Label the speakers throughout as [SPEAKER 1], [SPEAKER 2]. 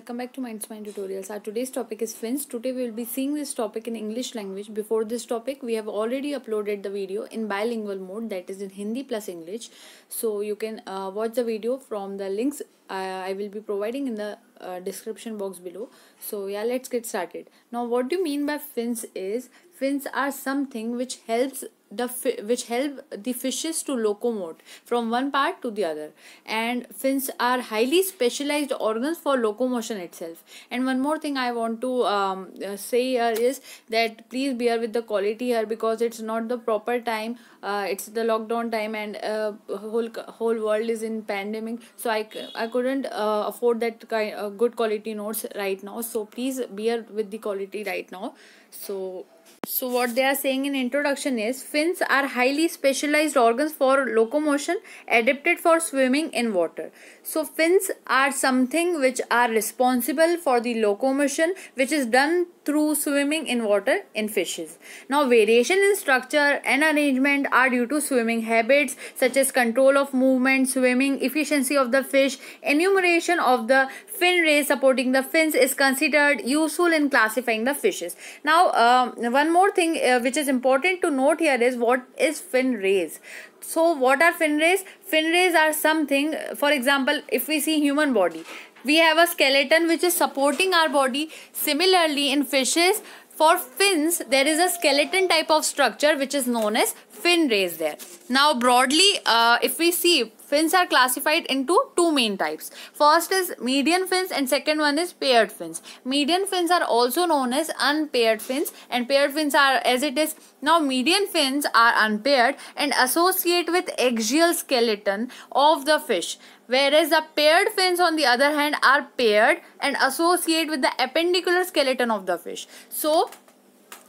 [SPEAKER 1] welcome back to Mind tutorials our today's topic is fins today we will be seeing this topic in english language before this topic we have already uploaded the video in bilingual mode that is in hindi plus english so you can uh, watch the video from the links uh, i will be providing in the uh, description box below so yeah let's get started now what do you mean by fins is fins are something which helps the which help the fishes to locomote from one part to the other and fins are highly specialized organs for locomotion itself and one more thing i want to um, uh, say here is that please bear with the quality here because it's not the proper time uh, it's the lockdown time and uh, whole whole world is in pandemic so i i couldn't uh, afford that kind uh, good quality notes right now so please bear with the quality right now so so what they are saying in introduction is fins are highly specialized organs for locomotion adapted for swimming in water. So fins are something which are responsible for the locomotion which is done through swimming in water in fishes. Now, variation in structure and arrangement are due to swimming habits such as control of movement, swimming, efficiency of the fish, enumeration of the fin rays supporting the fins is considered useful in classifying the fishes. Now, uh, one more thing uh, which is important to note here is what is fin rays. So, what are fin rays? Fin rays are something, for example, if we see human body, we have a skeleton which is supporting our body. Similarly, in fishes, for fins, there is a skeleton type of structure which is known as fin rays there. Now, broadly, uh, if we see Fins are classified into two main types. First is median fins and second one is paired fins. Median fins are also known as unpaired fins and paired fins are as it is. Now median fins are unpaired and associate with axial skeleton of the fish whereas the paired fins on the other hand are paired and associate with the appendicular skeleton of the fish. So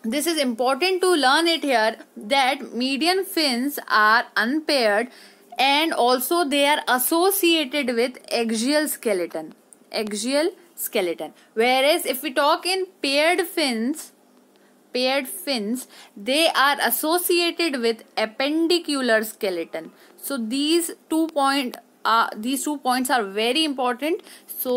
[SPEAKER 1] this is important to learn it here that median fins are unpaired and also they are associated with axial skeleton axial skeleton whereas if we talk in paired fins paired fins they are associated with appendicular skeleton so these two point uh, these two points are very important so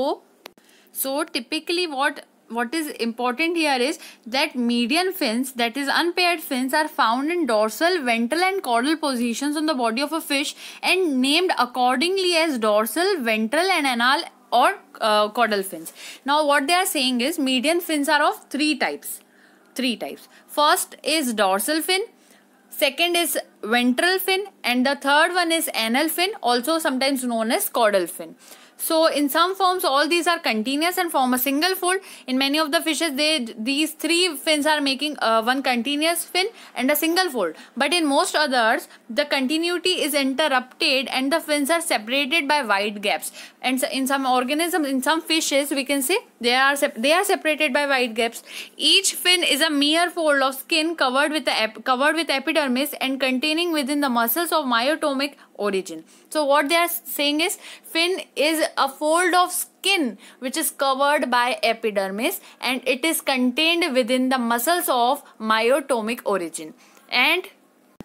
[SPEAKER 1] so typically what what is important here is that median fins that is unpaired fins are found in dorsal ventral and caudal positions on the body of a fish and named accordingly as dorsal ventral and anal or uh, caudal fins now what they are saying is median fins are of three types three types first is dorsal fin second is ventral fin and the third one is anal fin also sometimes known as caudal fin so in some forms, all these are continuous and form a single fold. In many of the fishes, they these three fins are making uh, one continuous fin and a single fold. But in most others, the continuity is interrupted and the fins are separated by wide gaps. And so in some organisms, in some fishes, we can see they are they are separated by wide gaps. Each fin is a mere fold of skin covered with the covered with epidermis and containing within the muscles of myotomic origin. So what they are saying is fin is a fold of skin which is covered by epidermis and it is contained within the muscles of myotomic origin. And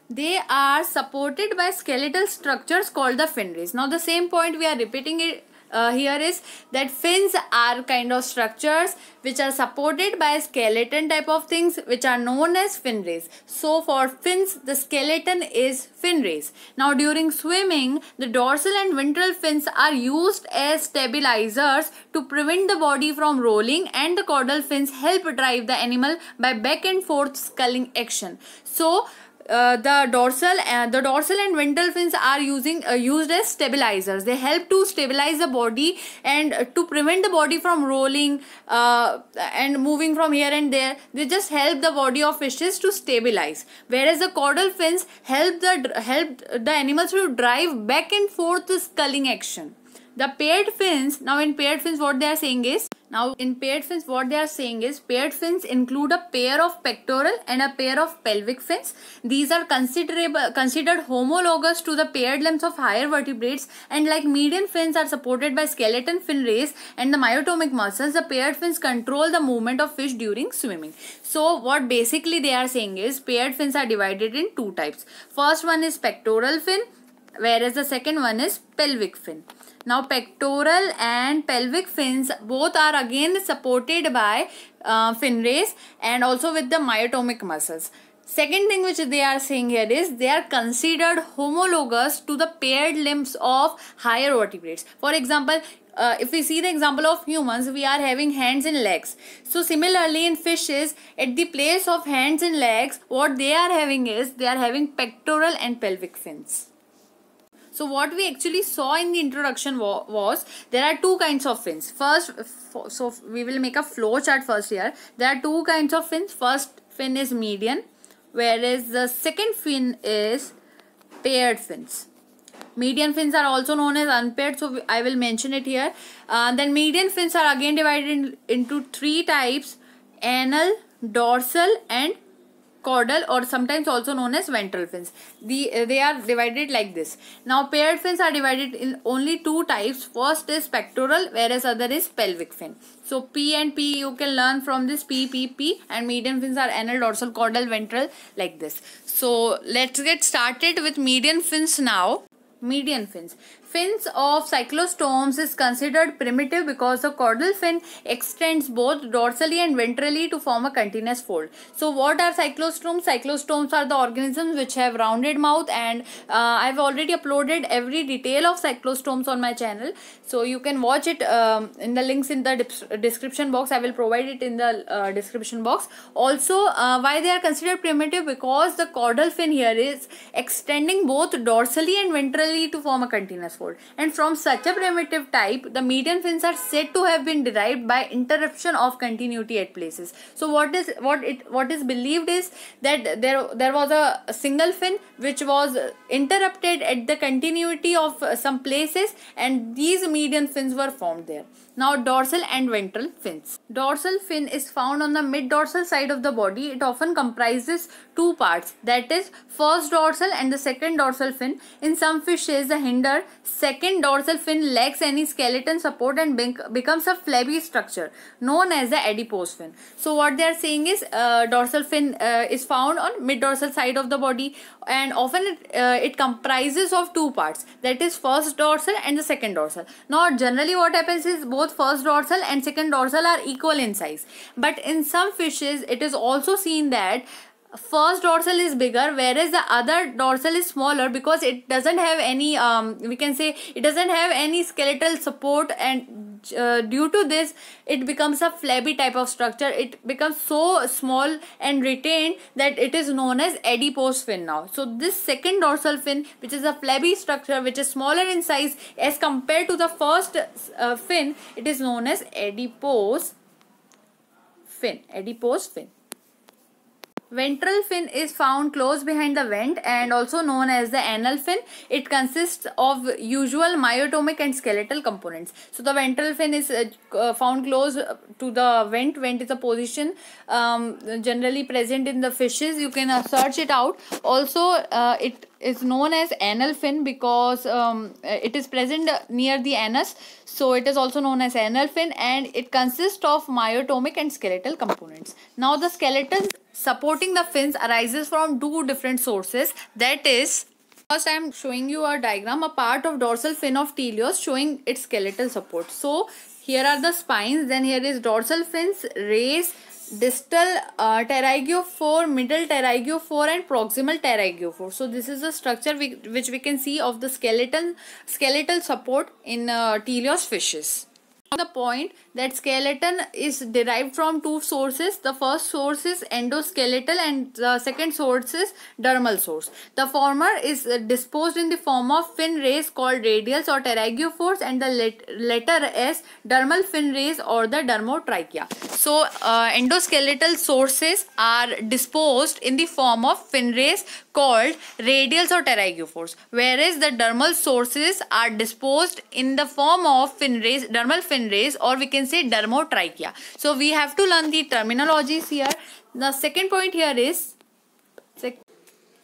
[SPEAKER 1] they are supported by skeletal structures called the fin rays. Now the same point we are repeating it uh, here is that fins are kind of structures which are supported by skeleton type of things which are known as fin rays. So for fins the skeleton is fin rays. Now during swimming the dorsal and ventral fins are used as stabilizers to prevent the body from rolling and the caudal fins help drive the animal by back and forth sculling action. So uh, the dorsal and uh, the dorsal and ventral fins are using uh, used as stabilizers they help to stabilize the body and to prevent the body from rolling uh, and moving from here and there they just help the body of fishes to stabilize whereas the caudal fins help the help the animals to drive back and forth the sculling action the paired fins, now in paired fins what they are saying is, now in paired fins what they are saying is, paired fins include a pair of pectoral and a pair of pelvic fins. These are considerable, considered homologous to the paired limbs of higher vertebrates and like median fins are supported by skeleton fin rays and the myotomic muscles, the paired fins control the movement of fish during swimming. So what basically they are saying is, paired fins are divided in two types. First one is pectoral fin whereas the second one is pelvic fin. Now pectoral and pelvic fins both are again supported by uh, fin rays and also with the myotomic muscles. Second thing which they are saying here is they are considered homologous to the paired limbs of higher vertebrates. For example, uh, if we see the example of humans, we are having hands and legs. So similarly in fishes, at the place of hands and legs, what they are having is they are having pectoral and pelvic fins. So what we actually saw in the introduction wa was there are two kinds of fins. First, so we will make a flow chart first here. There are two kinds of fins. First fin is median whereas the second fin is paired fins. Median fins are also known as unpaired so I will mention it here. Uh, then median fins are again divided in, into three types anal, dorsal and caudal or sometimes also known as ventral fins the uh, they are divided like this now paired fins are divided in only two types first is pectoral whereas other is pelvic fin so p and p you can learn from this p p p and median fins are anal dorsal caudal ventral like this so let's get started with median fins now median fins Fins of cyclostomes is considered primitive because the caudal fin extends both dorsally and ventrally to form a continuous fold. So what are cyclostomes? Cyclostomes are the organisms which have rounded mouth and uh, I've already uploaded every detail of cyclostomes on my channel. So you can watch it um, in the links in the description box. I will provide it in the uh, description box. Also uh, why they are considered primitive because the caudal fin here is extending both dorsally and ventrally to form a continuous and from such a primitive type, the median fins are said to have been derived by interruption of continuity at places. So what is what it what is believed is that there there was a single fin which was interrupted at the continuity of some places and these median fins were formed there. Now dorsal and ventral fins. Dorsal fin is found on the mid-dorsal side of the body. It often comprises two parts that is first dorsal and the second dorsal fin. In some fishes the hinder second dorsal fin lacks any skeleton support and becomes a flabby structure known as the adipose fin. So what they are saying is uh, dorsal fin uh, is found on mid-dorsal side of the body and often it, uh, it comprises of two parts that is first dorsal and the second dorsal. Now generally what happens is both both first dorsal and second dorsal are equal in size but in some fishes it is also seen that first dorsal is bigger whereas the other dorsal is smaller because it doesn't have any um, we can say it doesn't have any skeletal support and uh, due to this it becomes a flabby type of structure it becomes so small and retained that it is known as adipose fin now so this second dorsal fin which is a flabby structure which is smaller in size as compared to the first uh, fin it is known as adipose fin adipose fin Ventral fin is found close behind the vent and also known as the anal fin. It consists of usual myotomic and skeletal components. So the ventral fin is uh, uh found close uh, to the vent. Vent is a position um, generally present in the fishes. You can uh, search it out. Also, uh, it is known as anal fin because um, uh, it is present near the anus. So it is also known as anal fin and it consists of myotomic and skeletal components. Now the skeleton supporting the fins arises from two different sources that is First, I am showing you a diagram, a part of dorsal fin of teleos showing its skeletal support. So, here are the spines, then here is dorsal fins, rays, distal uh, four, middle four, and proximal four. So, this is the structure we, which we can see of the skeletal, skeletal support in uh, teleos fishes. The point that skeleton is derived from two sources. The first source is endoskeletal and the second source is dermal source. The former is disposed in the form of fin rays called radials or pterygophores and the latter is dermal fin rays or the dermotrichia. So uh, endoskeletal sources are disposed in the form of fin rays called radials or pterygophores whereas the dermal sources are disposed in the form of fin rays, dermal fin rays or we can say dermotrichia. So we have to learn the terminologies here. The second point here is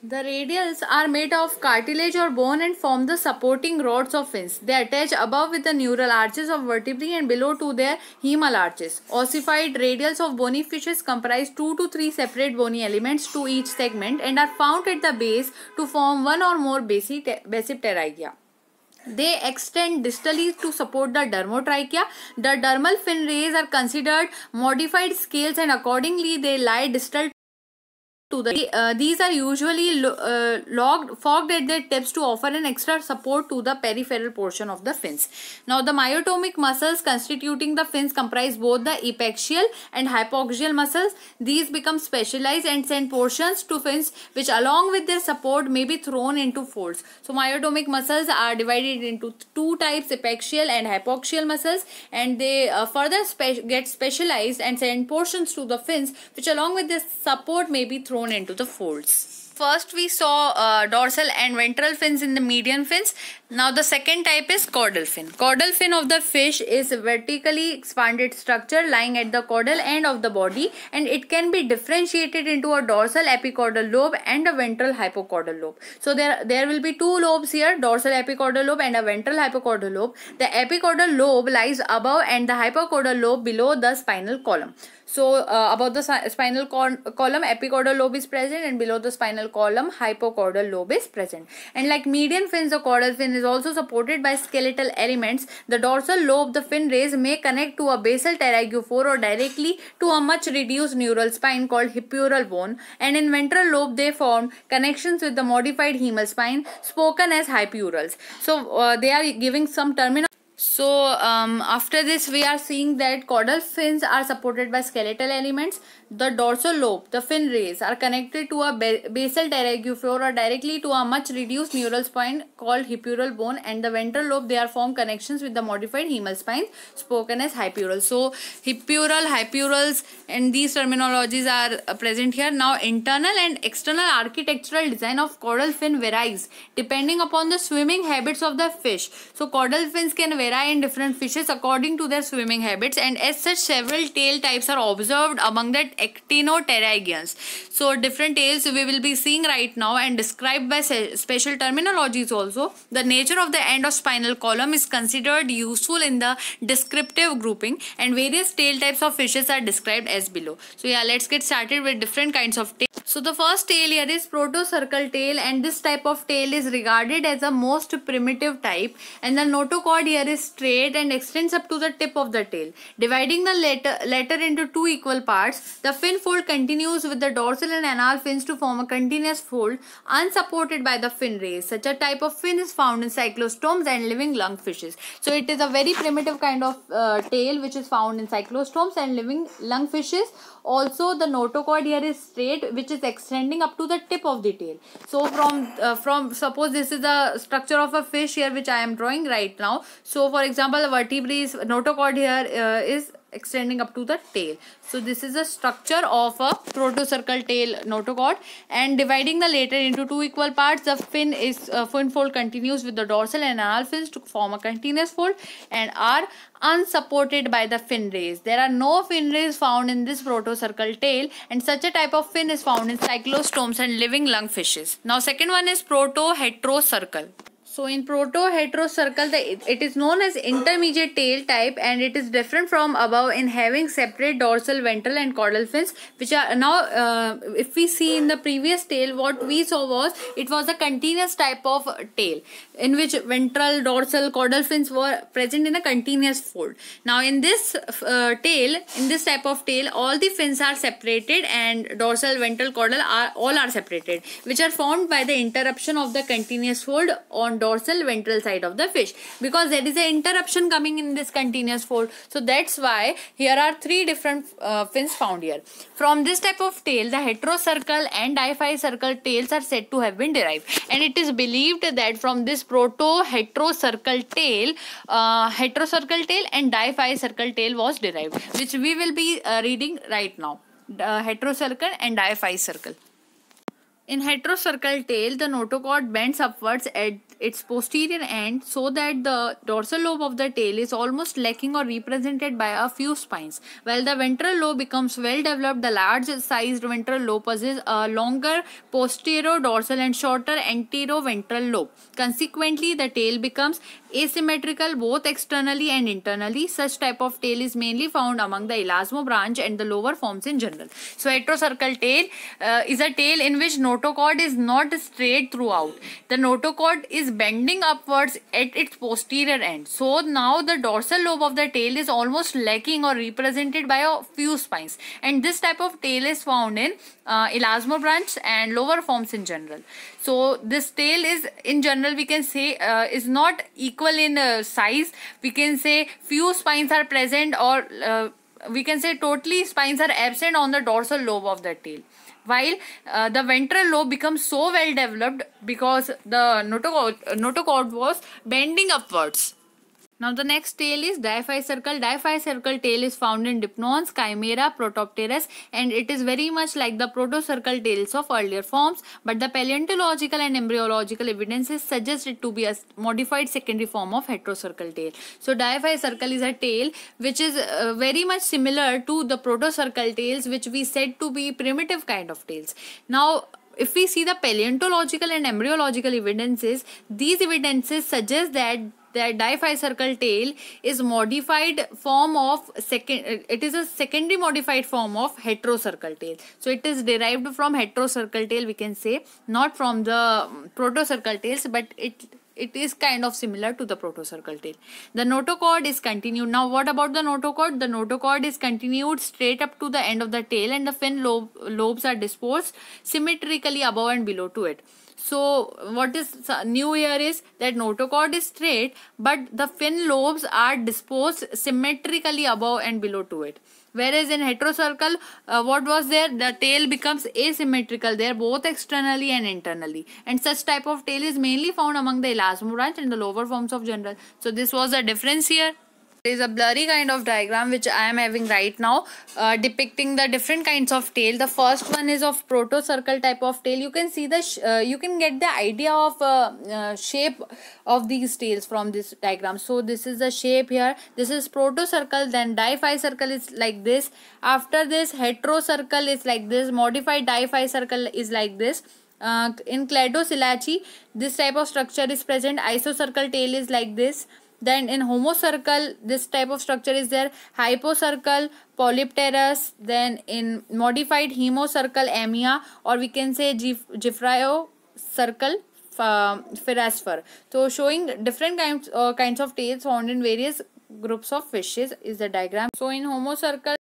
[SPEAKER 1] the radials are made of cartilage or bone and form the supporting rods of fins. They attach above with the neural arches of vertebrae and below to their hemal arches. Ossified radials of bony fishes comprise 2 to 3 separate bony elements to each segment and are found at the base to form one or more pterygia. They extend distally to support the dermotrichea. The dermal fin rays are considered modified scales and accordingly they lie distal to the uh, these are usually lo uh, logged fogged at their tips to offer an extra support to the peripheral portion of the fins now the myotomic muscles constituting the fins comprise both the epaxial and hypoxial muscles these become specialized and send portions to fins which along with their support may be thrown into folds so myotomic muscles are divided into two types epaxial and hypoxial muscles and they uh, further spe get specialized and send portions to the fins which along with their support may be thrown thrown into the folds. First we saw uh, dorsal and ventral fins in the median fins. Now the second type is caudal fin. Caudal fin of the fish is a vertically expanded structure lying at the caudal end of the body and it can be differentiated into a dorsal epicaudal lobe and a ventral hypocaudal lobe. So there, there will be two lobes here, dorsal epicaudal lobe and a ventral hypocaudal lobe. The epicaudal lobe lies above and the hypocaudal lobe below the spinal column. So uh, above the spinal column, epicaudal lobe is present and below the spinal column hypocaudal lobe is present. And like median fins, the caudal fin is also supported by skeletal elements. The dorsal lobe, the fin rays may connect to a basal pterygophore or directly to a much reduced neural spine called hypural bone. And in ventral lobe, they form connections with the modified hemal spine spoken as hypurals. So uh, they are giving some terminal So um, after this we are seeing that caudal fins are supported by skeletal elements the dorsal lobe, the fin rays are connected to a basal or directly to a much reduced neural spine called hipural bone and the ventral lobe they are form connections with the modified hemal spine, spoken as hypural. So hipural, hypurals and these terminologies are uh, present here. Now internal and external architectural design of caudal fin varies depending upon the swimming habits of the fish. So caudal fins can vary in different fishes according to their swimming habits and as such several tail types are observed among that actinoterygians. So different tails we will be seeing right now and described by special terminologies also. The nature of the end of spinal column is considered useful in the descriptive grouping and various tail types of fishes are described as below. So yeah, let's get started with different kinds of tail. So the first tail here is protocircle tail and this type of tail is regarded as the most primitive type and the notochord here is straight and extends up to the tip of the tail. Dividing the letter, letter into two equal parts, the fin fold continues with the dorsal and anal fins to form a continuous fold unsupported by the fin rays. Such a type of fin is found in cyclostomes and living lungfishes. So it is a very primitive kind of uh, tail which is found in cyclostomes and living lungfishes. Also the notochord here is straight which is extending up to the tip of the tail. So from, uh, from suppose this is the structure of a fish here which I am drawing right now. So for example the vertebrae is notochord here uh, is extending up to the tail. So this is the structure of a protocircle tail notochord and dividing the later into two equal parts the fin is uh, fin fold continues with the dorsal and anal fins to form a continuous fold and are unsupported by the fin rays. There are no fin rays found in this protocircle tail and such a type of fin is found in cyclostomes and living lung fishes. Now second one is proto-heterocircle. So in proto-heterocercal, the is known as intermediate tail type and it is different from above in having separate dorsal, ventral and caudal fins which are now uh, if we see in the previous tail what we saw was it was a continuous type of tail in which ventral, dorsal, caudal fins were present in a continuous fold. Now in this uh, tail, in this type of tail all the fins are separated and dorsal, ventral, caudal are all are separated which are formed by the interruption of the continuous fold on dorsal dorsal ventral side of the fish because there is an interruption coming in this continuous fold so that's why here are three different uh, fins found here from this type of tail the heterocircle and diphycircle tails are said to have been derived and it is believed that from this proto heterocircle tail uh, heterocircle tail and diphycircle tail was derived which we will be uh, reading right now uh, heterocircle and circle. in heterocircle tail, the notochord bends upwards at its posterior end so that the dorsal lobe of the tail is almost lacking or represented by a few spines. While the ventral lobe becomes well developed, the large sized ventral lobe possesses a longer posterior dorsal and shorter anterior ventral lobe. Consequently, the tail becomes asymmetrical both externally and internally. Such type of tail is mainly found among the elasmo branch and the lower forms in general. So, heterocircle tail uh, is a tail in which notochord is not straight throughout. The notochord is is bending upwards at its posterior end. So now the dorsal lobe of the tail is almost lacking or represented by a few spines. And this type of tail is found in uh, elasmobranchs and lower forms in general. So this tail is in general we can say uh, is not equal in uh, size. We can say few spines are present or uh, we can say totally spines are absent on the dorsal lobe of the tail while uh, the ventral lobe becomes so well developed because the notochord, notochord was bending upwards now the next tail is circle. diphycercal. circle tail is found in Dipnons, Chimera, Protopterus and it is very much like the protocircle tails of earlier forms but the paleontological and embryological evidences suggest it to be a modified secondary form of heterocircle tail. So circle is a tail which is uh, very much similar to the protocircle tails which we said to be primitive kind of tails. Now if we see the paleontological and embryological evidences, these evidences suggest that their circle tail is modified form of second it is a secondary modified form of heterocircle tail so it is derived from heterocircle tail we can say not from the protocircle tails but it it is kind of similar to the protocircle tail. The notochord is continued. Now what about the notochord? The notochord is continued straight up to the end of the tail and the fin lobes are disposed symmetrically above and below to it. So what is new here is that notochord is straight but the fin lobes are disposed symmetrically above and below to it. Whereas in heterocircle, uh, what was there? The tail becomes asymmetrical there both externally and internally. And such type of tail is mainly found among the elasmobranch and the lower forms of general. So this was the difference here is a blurry kind of diagram which I am having right now uh, depicting the different kinds of tail. The first one is of proto-circle type of tail. You can see the, uh, you can get the idea of uh, uh, shape of these tails from this diagram. So this is the shape here. This is proto-circle, then circle is like this. After this, hetero circle is like this. Modified circle is like this. Uh, in cladosilaci, this type of structure is present. Isocircle tail is like this. Then in circle this type of structure is there. circle polypterus. Then in modified circle amia. Or we can say gif circle um, phyraspher. So showing different kinds, uh, kinds of tails found in various groups of fishes is the diagram. So in circle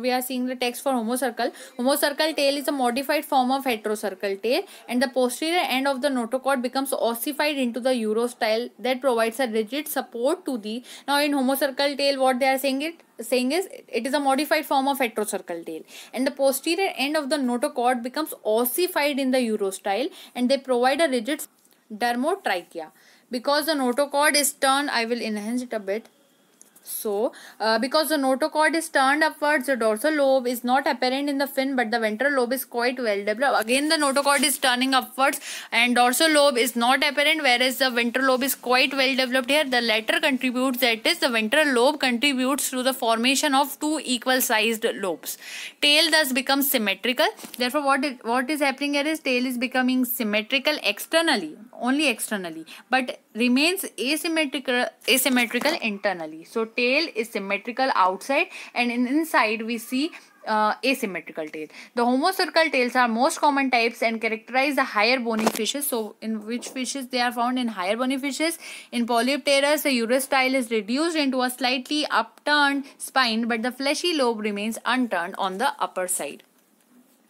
[SPEAKER 1] we are seeing the text for homocircle. Homocircle tail is a modified form of heterocircle tail and the posterior end of the notochord becomes ossified into the style that provides a rigid support to the. Now in homocircle tail what they are saying it saying is it is a modified form of heterocircle tail and the posterior end of the notochord becomes ossified in the style, and they provide a rigid dermotrachea because the notochord is turned I will enhance it a bit so, uh, because the notochord is turned upwards, the dorsal lobe is not apparent in the fin, but the ventral lobe is quite well developed. Again, the notochord is turning upwards and dorsal lobe is not apparent, whereas the ventral lobe is quite well developed here. The latter contributes, that is, the ventral lobe contributes to the formation of two equal sized lobes. Tail thus becomes symmetrical. Therefore, what, what is happening here is tail is becoming symmetrical externally, only externally, but remains asymmetrical, asymmetrical internally. So, tail is symmetrical outside and in inside we see uh, asymmetrical tail. The homocircle tails are most common types and characterize the higher bony fishes. So, in which fishes they are found in higher bony fishes. In Polypterus, the urus is reduced into a slightly upturned spine, but the fleshy lobe remains unturned on the upper side.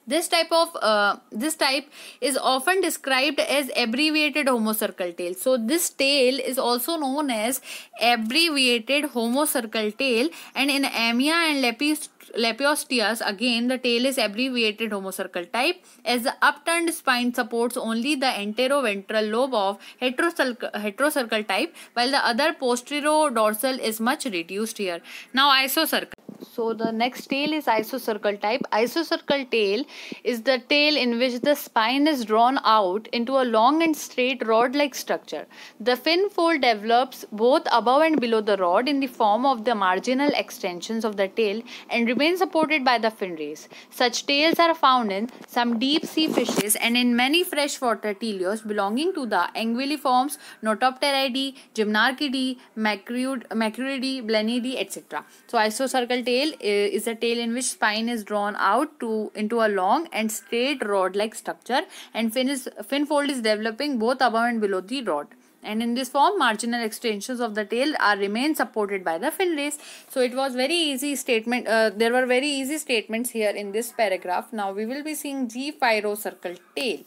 [SPEAKER 1] This type of uh, this type is often described as abbreviated homocircle tail. So this tail is also known as abbreviated homocircle tail and in amia and lepis Lepiosteas again the tail is abbreviated homocircle type as the upturned spine supports only the anteroventral lobe of heterocircle, heterocircle type while the other posterior dorsal is much reduced here. Now isocircle so the next tail is isocircle type isocircle tail is the tail in which the spine is drawn out into a long and straight rod like structure the fin fold develops both above and below the rod in the form of the marginal extensions of the tail and remains supported by the fin rays such tails are found in some deep sea fishes and in many freshwater teleosts belonging to the anguilliforms notopteridae gymnarchidae macruridae blennidae etc so isocircle tail tail eh, is a tail in which spine is drawn out to into a long and straight rod-like structure and fin, is, fin fold is developing both above and below the rod and in this form marginal extensions of the tail are remain supported by the fin rays so it was very easy statement uh, there were very easy statements here in this paragraph now we will be seeing g pyrocircle tail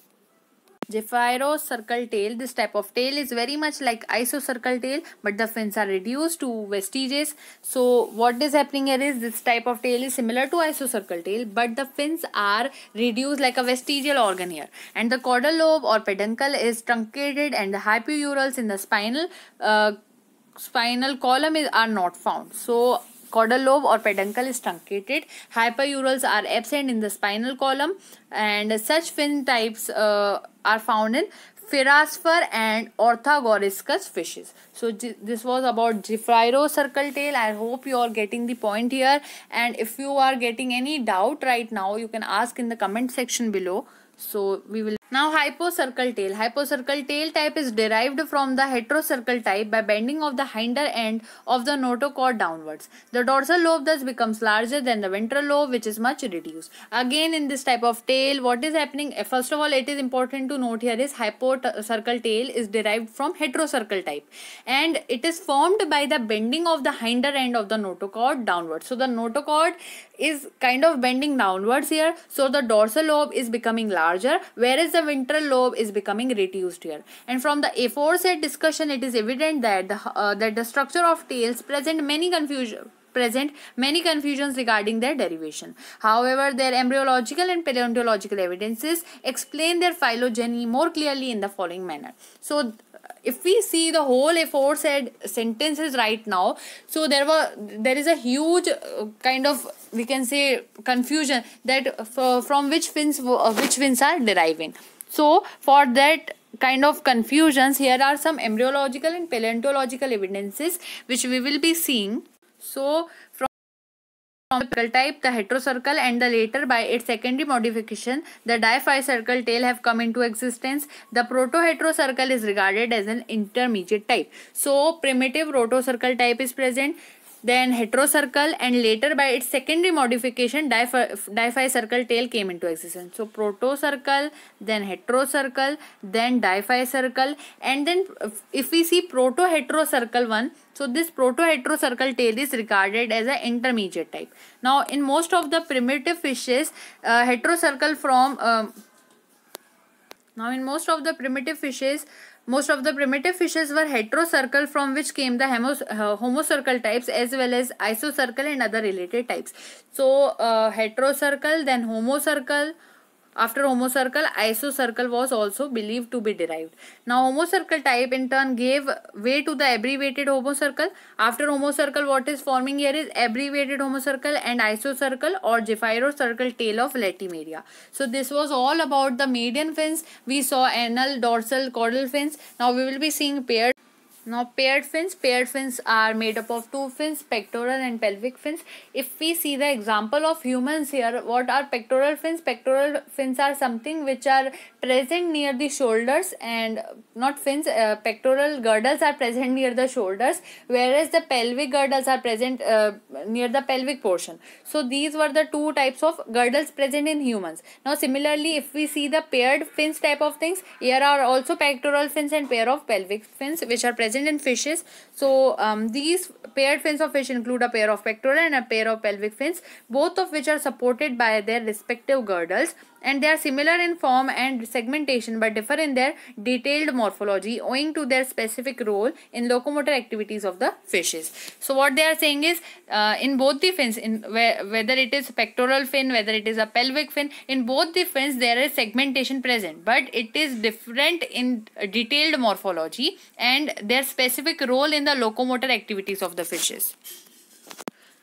[SPEAKER 1] circle tail. This type of tail is very much like isocircle tail but the fins are reduced to vestiges. So what is happening here is this type of tail is similar to isocircle tail but the fins are reduced like a vestigial organ here. And the caudal lobe or peduncle is truncated and the hypourals in the spinal uh, spinal column is, are not found. So caudal lobe or peduncle is truncated. Hyperurals are absent in the spinal column and such fin types uh, are found in Phyraspher and Orthogoriscus fishes. So this was about Gifriro circle tail. I hope you are getting the point here. And if you are getting any doubt right now, you can ask in the comment section below. So we will now hypocircle tail. Hypocircle tail type is derived from the heterocircle type by bending of the hinder end of the notochord downwards. The dorsal lobe thus becomes larger than the ventral lobe which is much reduced. Again in this type of tail what is happening eh, first of all it is important to note here is hypocircle tail is derived from heterocircle type and it is formed by the bending of the hinder end of the notochord downwards. So the notochord is kind of bending downwards here so the dorsal lobe is becoming larger larger whereas the ventral lobe is becoming reduced here and from the aforesaid discussion it is evident that the uh, that the structure of tails present many confusion present many confusions regarding their derivation. However, their embryological and paleontological evidences explain their phylogeny more clearly in the following manner. So, if we see the whole aforesaid sentences right now so there were there is a huge uh, kind of we can say confusion that uh, from which fins uh, which fins are deriving so for that kind of confusions here are some embryological and paleontological evidences which we will be seeing so Circle type, the heterocircle and the later by its secondary modification, the diphycircle tail have come into existence. The proto-heterocircle is regarded as an intermediate type. So primitive rotocircle type is present then heterocircle and later by its secondary modification circle tail came into existence. So proto circle, then heterocircle, then circle, and then if we see proto-heterocircle one, so this proto-heterocircle tail is regarded as an intermediate type. Now in most of the primitive fishes, uh, heterocircle from, now in most of the primitive fishes, most of the primitive fishes were heterocircle from which came the uh, homocircle types as well as isocircle and other related types. So uh, heterocircle then homocircle after homocircle, isocircle was also believed to be derived. Now homocircle type in turn gave way to the abbreviated homocircle. After homocircle what is forming here is abbreviated homocircle and isocircle or gephyro tail of latimeria. So this was all about the median fins. We saw anal, dorsal, caudal fins. Now we will be seeing paired now paired fins, paired fins are made up of two fins, pectoral and pelvic fins. If we see the example of humans here, what are pectoral fins? Pectoral fins are something which are present near the shoulders and not fins, uh, pectoral girdles are present near the shoulders whereas the pelvic girdles are present uh, near the pelvic portion. So these were the two types of girdles present in humans. Now similarly if we see the paired fins type of things, here are also pectoral fins and pair of pelvic fins which are present present in fishes. So um, these paired fins of fish include a pair of pectoral and a pair of pelvic fins, both of which are supported by their respective girdles and they are similar in form and segmentation but differ in their detailed morphology owing to their specific role in locomotor activities of the fishes. So what they are saying is uh, in both the fins, in whether it is pectoral fin, whether it is a pelvic fin, in both the fins there is segmentation present but it is different in detailed morphology and their specific role in the locomotor activities of the fishes.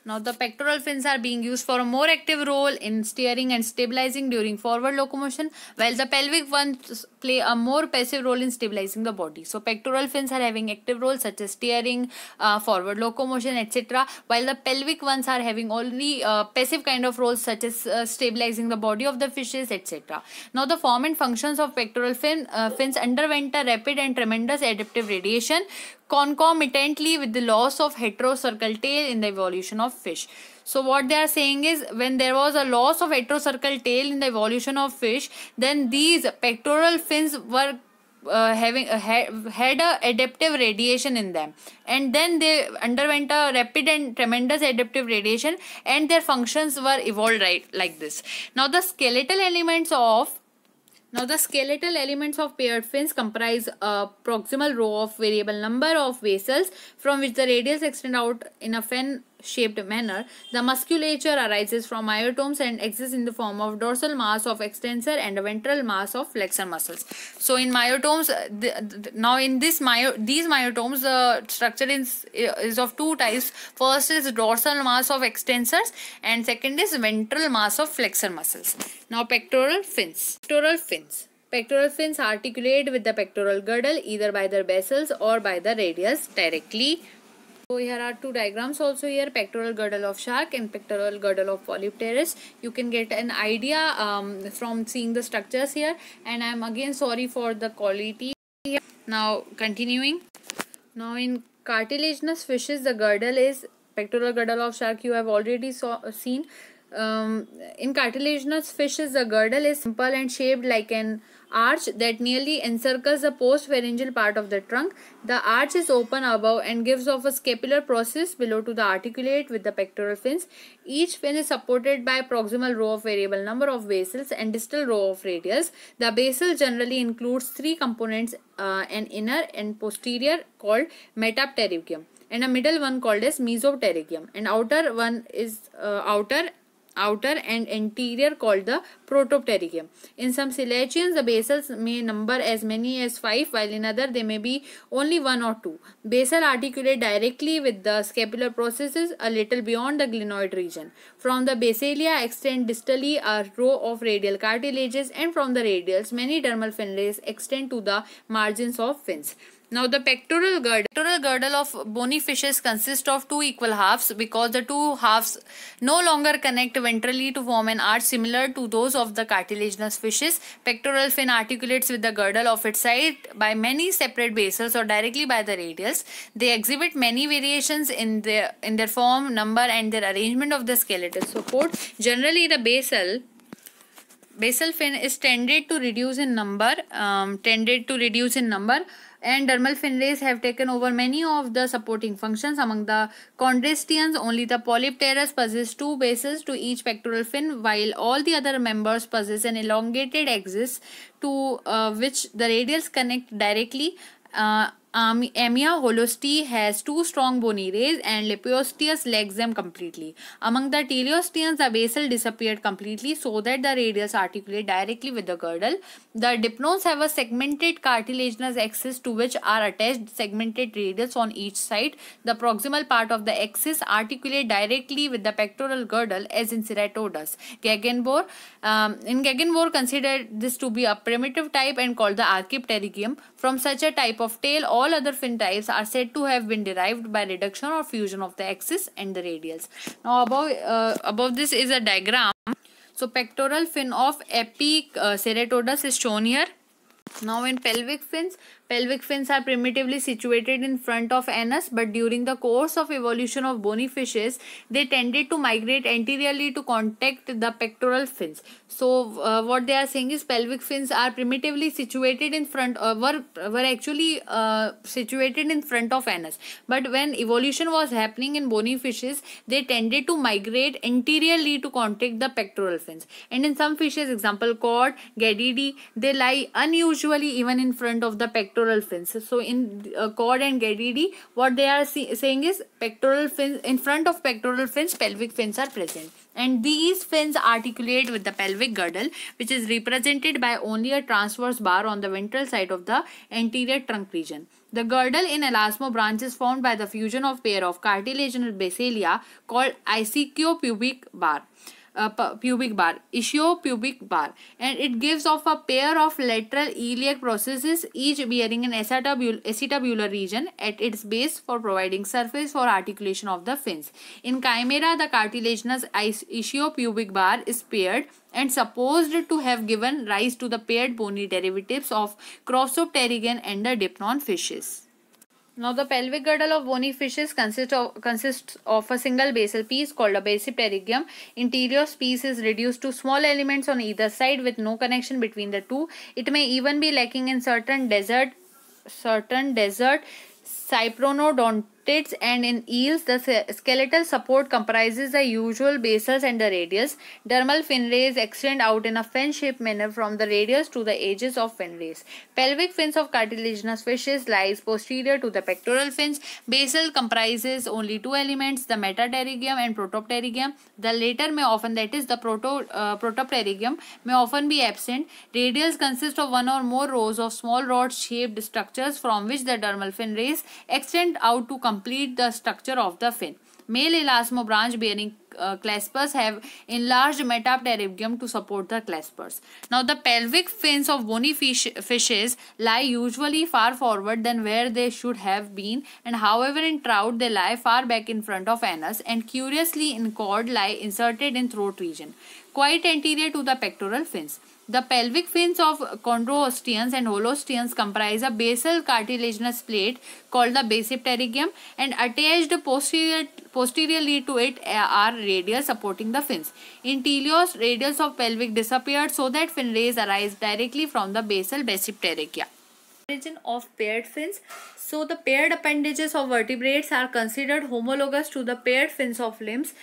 [SPEAKER 1] Now the pectoral fins are being used for a more active role in steering and stabilizing during forward locomotion while the pelvic ones play a more passive role in stabilizing the body. So pectoral fins are having active roles such as steering, uh, forward locomotion etc. While the pelvic ones are having only uh, passive kind of roles such as uh, stabilizing the body of the fishes etc. Now the form and functions of pectoral fin, uh, fins underwent a rapid and tremendous adaptive radiation concomitantly with the loss of heterocircle tail in the evolution of fish. So what they are saying is when there was a loss of heterocircle tail in the evolution of fish, then these pectoral fins were uh, having uh, ha had a adaptive radiation in them and then they underwent a rapid and tremendous adaptive radiation and their functions were evolved right like this now the skeletal elements of now the skeletal elements of paired fins comprise a proximal row of variable number of vessels from which the radials extend out in a fin shaped manner. The musculature arises from myotomes and exists in the form of dorsal mass of extensor and ventral mass of flexor muscles. So in myotomes, uh, the, the, now in this myo, these myotomes, the uh, structure is, uh, is of two types. First is dorsal mass of extensors and second is ventral mass of flexor muscles. Now pectoral fins. Pectoral fins. Pectoral fins articulate with the pectoral girdle either by their basals or by the radius directly so here are two diagrams also here pectoral girdle of shark and pectoral girdle of polypterus. You can get an idea um, from seeing the structures here and I am again sorry for the quality here. Now continuing. Now in cartilaginous fishes the girdle is pectoral girdle of shark you have already saw, seen. Um, in cartilaginous fishes the girdle is simple and shaped like an arch that nearly encircles the post-pharyngeal part of the trunk. The arch is open above and gives off a scapular process below to the articulate with the pectoral fins. Each fin is supported by a proximal row of variable number of basals and distal row of radials. The basal generally includes three components, uh, an inner and posterior called metapterygium and a middle one called as mesopterygium and outer one is uh, outer outer and anterior called the protopterygium. In some Silurians, the basals may number as many as 5 while in other they may be only 1 or 2. Basal articulate directly with the scapular processes a little beyond the glenoid region. From the basalia extend distally a row of radial cartilages and from the radials many dermal fin rays extend to the margins of fins. Now the pectoral girdle, pectoral girdle of bony fishes consists of two equal halves because the two halves no longer connect ventrally to form an arch similar to those of the cartilaginous fishes. Pectoral fin articulates with the girdle of its side by many separate basals or directly by the radials. They exhibit many variations in their in their form, number and their arrangement of the skeletal support. Generally the basal basal fin is tended to reduce in number um, tended to reduce in number and dermal fin rays have taken over many of the supporting functions among the chondristians only the polypterus possesses two bases to each pectoral fin while all the other members possess an elongated axis to uh, which the radials connect directly uh, um, Amia holosti has two strong bony rays and Lepiosteus lacks them completely. Among the teleosteans, the basal disappeared completely so that the radius articulate directly with the girdle. The dipnoans have a segmented cartilaginous axis to which are attached segmented radius on each side. The proximal part of the axis articulate directly with the pectoral girdle as in Ceratodus. Gegenbore, um, in Gegenbore considered this to be a primitive type and called the archipterygium. From such a type of tail, all all other fin types are said to have been derived by reduction or fusion of the axis and the radials. Now above, uh, above this is a diagram. So pectoral fin of epiceratoidus uh, is shown here. Now in pelvic fins, Pelvic fins are primitively situated in front of anus but during the course of evolution of bony fishes, they tended to migrate anteriorly to contact the pectoral fins. So uh, what they are saying is pelvic fins are primitively situated in front uh, were, were actually uh, situated in front of anus. But when evolution was happening in bony fishes, they tended to migrate anteriorly to contact the pectoral fins. And in some fishes, example cod, gadidi, they lie unusually even in front of the pectoral pectoral fins so in uh, cord and gadidi what they are see, saying is pectoral fins in front of pectoral fins pelvic fins are present and these fins articulate with the pelvic girdle which is represented by only a transverse bar on the ventral side of the anterior trunk region the girdle in elasmobranch is formed by the fusion of pair of cartilaginous basalia called ischiopubic bar pubic bar, ischiopubic bar, and it gives off a pair of lateral iliac processes, each bearing an acetabular region at its base for providing surface for articulation of the fins. In chimera, the cartilaginous ischiopubic bar is paired and supposed to have given rise to the paired bony derivatives of Crossopterygin and the Dipnon fishes. Now the pelvic girdle of bony fishes consists of, consists of a single basal piece called a basipterygium. Interior piece is reduced to small elements on either side with no connection between the two. It may even be lacking in certain desert certain desert cypronodontids and in eels, the skeletal support comprises the usual basals and the radius. Dermal fin rays extend out in a fin-shaped manner from the radius to the edges of fin rays. Pelvic fins of cartilaginous fishes lies posterior to the pectoral fins. Basal comprises only two elements, the metapterygium and protopterygium. The latter may often, that is the proto, uh, protopterygium, may often be absent. Radials consist of one or more rows of small rod-shaped structures from which the dermal fin rays extend out to complete the structure of the fin. Male elasmobranch bearing uh, claspers have enlarged metapterygium to support the claspers. Now the pelvic fins of bony fish, fishes lie usually far forward than where they should have been and however in trout they lie far back in front of anus and curiously in cord lie inserted in throat region quite anterior to the pectoral fins. The pelvic fins of chondroosteans and holosteans comprise a basal cartilaginous plate called the basipterygium and attached posterior, posteriorly to it are radial supporting the fins. In teleos, radii of pelvic disappeared so that fin rays arise directly from the basal basipterygia origin of paired fins. So the paired appendages of vertebrates are considered homologous to the paired fins of limbs.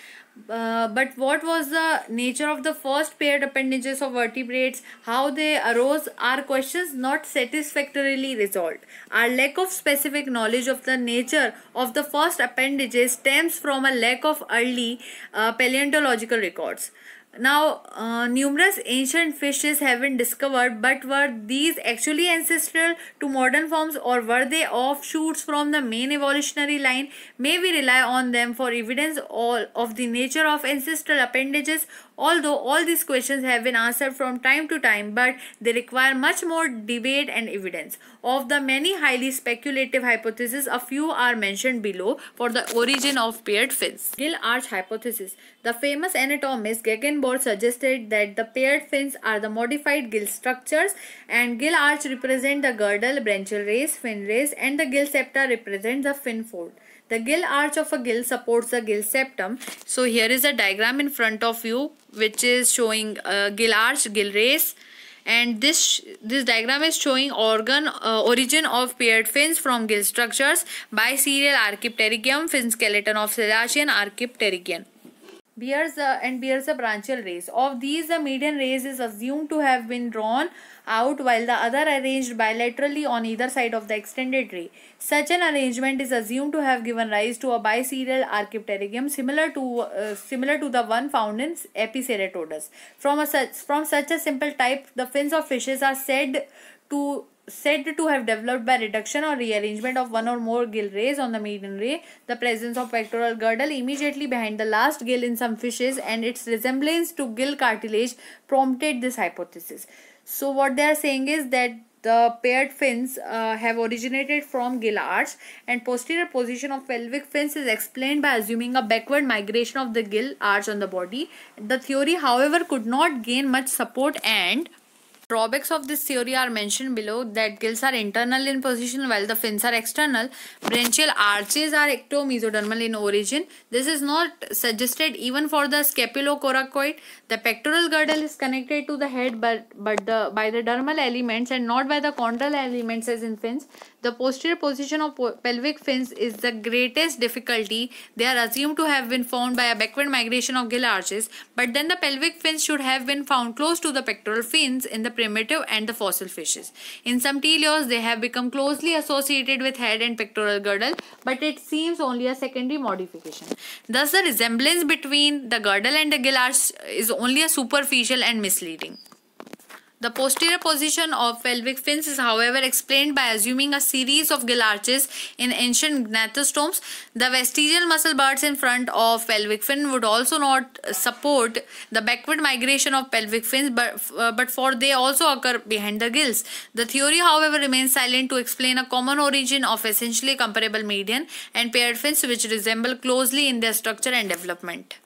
[SPEAKER 1] Uh, but what was the nature of the first paired appendages of vertebrates, how they arose are questions not satisfactorily resolved. Our lack of specific knowledge of the nature of the first appendages stems from a lack of early uh, paleontological records. Now, uh, numerous ancient fishes have been discovered, but were these actually ancestral to modern forms or were they offshoots from the main evolutionary line? May we rely on them for evidence all of the nature of ancestral appendages? Although all these questions have been answered from time to time, but they require much more debate and evidence. Of the many highly speculative hypotheses, a few are mentioned below for the origin of paired fins. Gill arch hypothesis. The famous anatomist Gegenborg suggested that the paired fins are the modified gill structures and gill arch represent the girdle, branchial rays, fin rays and the gill septa represent the fin fold. The gill arch of a gill supports the gill septum. So here is a diagram in front of you which is showing uh, gill arch, gill rays, and this this diagram is showing organ uh, origin of paired fins from gill structures by serial archipterygium fin skeleton of celacean archipterygian bears uh, and bears a branchial rays. Of these, the median rays is assumed to have been drawn out while the other arranged bilaterally on either side of the extended ray. Such an arrangement is assumed to have given rise to a biserial archipterygum similar to uh, similar to the one found in Epiceratodus. From a such from such a simple type, the fins of fishes are said to said to have developed by reduction or rearrangement of one or more gill rays on the median ray, the presence of pectoral girdle immediately behind the last gill in some fishes and its resemblance to gill cartilage prompted this hypothesis. So what they are saying is that the paired fins uh, have originated from gill arch and posterior position of pelvic fins is explained by assuming a backward migration of the gill arch on the body. The theory however could not gain much support and Drawbacks of this theory are mentioned below that gills are internal in position while the fins are external. Branchial arches are ectomesodermal in origin. This is not suggested even for the scapulocoracoid. The pectoral girdle is connected to the head but, but the, by the dermal elements and not by the chondral elements as in fins the posterior position of pelvic fins is the greatest difficulty. They are assumed to have been found by a backward migration of gill arches, but then the pelvic fins should have been found close to the pectoral fins in the primitive and the fossil fishes. In some teleosts, they have become closely associated with head and pectoral girdle, but it seems only a secondary modification. Thus, the resemblance between the girdle and the gill arch is only a superficial and misleading. The posterior position of pelvic fins is however explained by assuming a series of gill arches in ancient gnathostomes. The vestigial muscle buds in front of pelvic fin would also not support the backward migration of pelvic fins but, uh, but for they also occur behind the gills. The theory however remains silent to explain a common origin of essentially comparable median and paired fins which resemble closely in their structure and development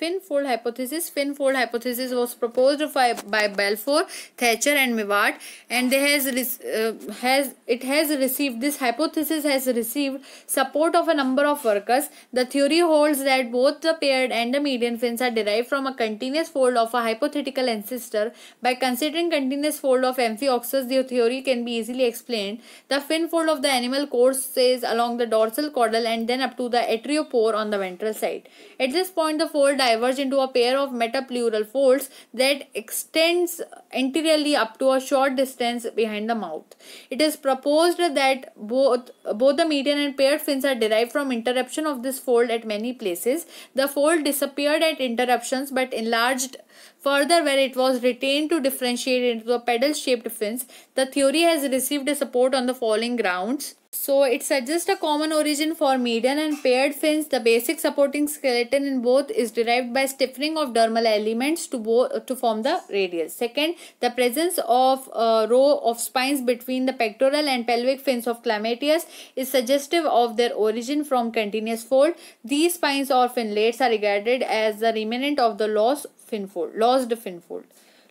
[SPEAKER 1] fin fold hypothesis fin fold hypothesis was proposed by, by Balfour Thatcher and Mivart and has uh, has it has received this hypothesis has received support of a number of workers the theory holds that both the paired and the median fins are derived from a continuous fold of a hypothetical ancestor by considering continuous fold of amphioxus the theory can be easily explained the fin fold of the animal courses along the dorsal caudal and then up to the atriopore on the ventral side at this point the fold diverge into a pair of metapleural folds that extends anteriorly up to a short distance behind the mouth. It is proposed that both, both the median and paired fins are derived from interruption of this fold at many places. The fold disappeared at interruptions but enlarged Further, where it was retained to differentiate into the pedal-shaped fins, the theory has received support on the following grounds. So it suggests a common origin for median and paired fins. The basic supporting skeleton in both is derived by stiffening of dermal elements to, to form the radius. Second, the presence of a row of spines between the pectoral and pelvic fins of Chlamytius is suggestive of their origin from continuous fold. These spines or finlets are regarded as the remnant of the lost fin fold. Lost fin fold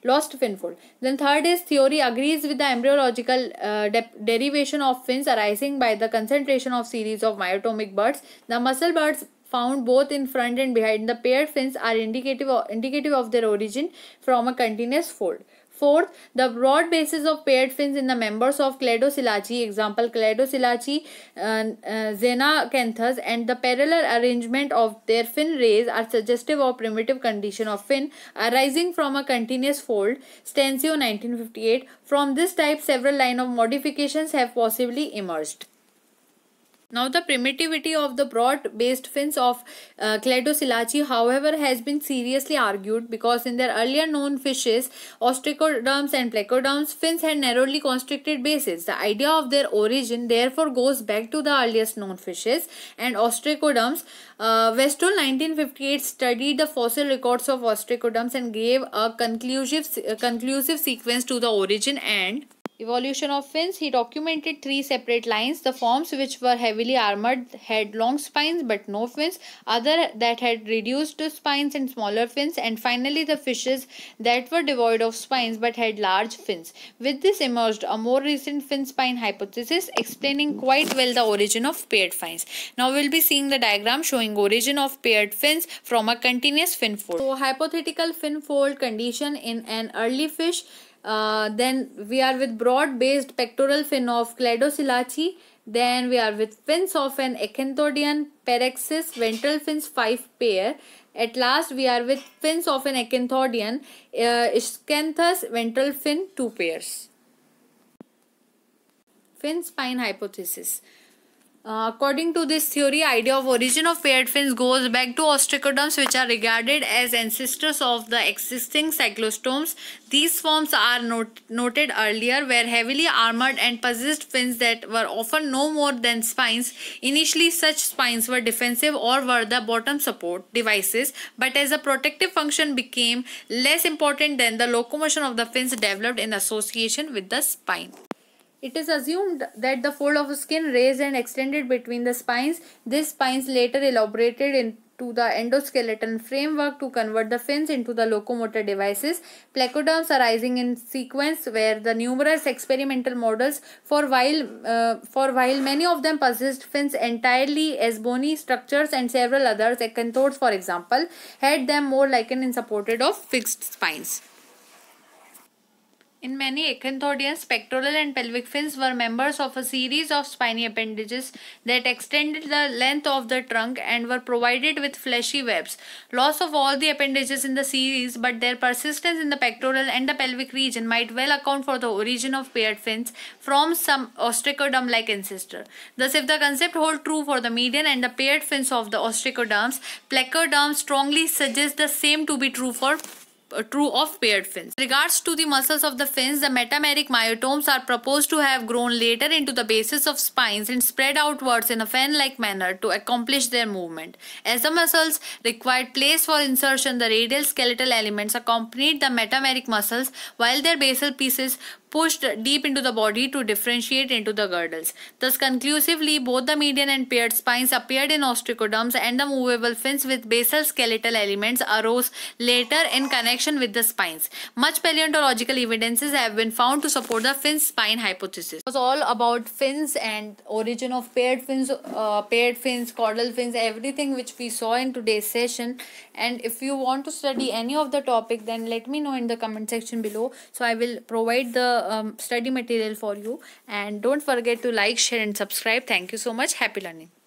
[SPEAKER 1] lost fin fold. Then third is theory agrees with the embryological uh, de derivation of fins arising by the concentration of series of myotomic buds. The muscle buds found both in front and behind the paired fins are indicative of, indicative of their origin from a continuous fold. Fourth, the broad basis of paired fins in the members of Cladocylaceae, example Cladocylaceae, uh, uh, Xenacanthus and the parallel arrangement of their fin rays are suggestive of primitive condition of fin arising from a continuous fold, Stencio 1958. From this type, several line of modifications have possibly emerged. Now the primitivity of the broad-based fins of uh, however has been seriously argued because in their earlier known fishes, ostracoderms and placoderms, fins had narrowly constricted bases. The idea of their origin therefore goes back to the earliest known fishes and ostracoderms. Uh, Westall 1958 studied the fossil records of ostracoderms and gave a conclusive, a uh, conclusive sequence to the origin and Evolution of fins, he documented three separate lines. The forms which were heavily armored had long spines but no fins, other that had reduced to spines and smaller fins, and finally the fishes that were devoid of spines but had large fins. With this emerged a more recent fin spine hypothesis explaining quite well the origin of paired fins. Now we'll be seeing the diagram showing origin of paired fins from a continuous fin fold. So hypothetical fin fold condition in an early fish uh, then we are with broad based pectoral fin of Cladocylaci. Then we are with fins of an Echenthodian paraxis ventral fins 5 pair. At last we are with fins of an Echenthodian uh, Ischanthus ventral fin 2 pairs. Fin spine hypothesis. Uh, according to this theory, idea of origin of paired fins goes back to ostracoderms which are regarded as ancestors of the existing cyclostomes. These forms are not noted earlier were heavily armored and possessed fins that were often no more than spines. Initially, such spines were defensive or were the bottom support devices, but as the protective function became less important than the locomotion of the fins developed in association with the spine. It is assumed that the fold of skin raised and extended between the spines. These spines later elaborated into the endoskeleton framework to convert the fins into the locomotor devices. Placoderms arising in sequence where the numerous experimental models for while uh, for while many of them possessed fins entirely as bony structures and several others, acanthodes for example, had them more likened and supported of fixed spines. In many acanthodians, pectoral and pelvic fins were members of a series of spiny appendages that extended the length of the trunk and were provided with fleshy webs. Loss of all the appendages in the series but their persistence in the pectoral and the pelvic region might well account for the origin of paired fins from some ostracoderm-like ancestor. Thus, if the concept holds true for the median and the paired fins of the ostracoderms, placoderms strongly suggests the same to be true for uh, true of paired fins. In regards to the muscles of the fins, the metameric myotomes are proposed to have grown later into the basis of spines and spread outwards in a fan-like manner to accomplish their movement. As the muscles required place for insertion, the radial skeletal elements accompanied the metameric muscles while their basal pieces pushed deep into the body to differentiate into the girdles. Thus, conclusively, both the median and paired spines appeared in ostracoderms and the movable fins with basal skeletal elements arose later in connection with the spines. Much paleontological evidences have been found to support the fin spine hypothesis. It was all about fins and origin of paired fins, uh, paired fins, caudal fins, everything which we saw in today's session. And if you want to study any of the topic, then let me know in the comment section below. So I will provide the um, study material for you and don't forget to like share and subscribe thank you so much happy learning